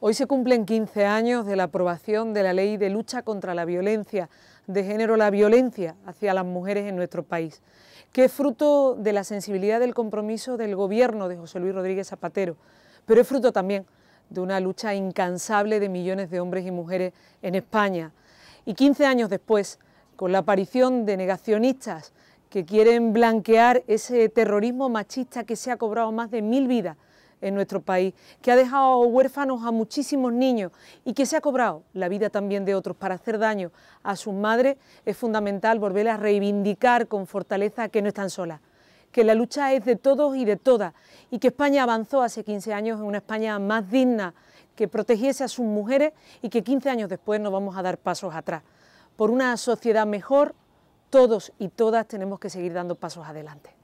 Hoy se cumplen 15 años de la aprobación de la Ley de Lucha contra la Violencia de Género, la violencia hacia las mujeres en nuestro país, que es fruto de la sensibilidad del compromiso del gobierno de José Luis Rodríguez Zapatero, pero es fruto también de una lucha incansable de millones de hombres y mujeres en España. Y 15 años después, con la aparición de negacionistas que quieren blanquear ese terrorismo machista que se ha cobrado más de mil vidas en nuestro país, que ha dejado huérfanos a muchísimos niños y que se ha cobrado la vida también de otros para hacer daño a sus madres, es fundamental volver a reivindicar con fortaleza que no están solas que la lucha es de todos y de todas y que España avanzó hace 15 años en una España más digna, que protegiese a sus mujeres y que 15 años después no vamos a dar pasos atrás. Por una sociedad mejor, todos y todas tenemos que seguir dando pasos adelante.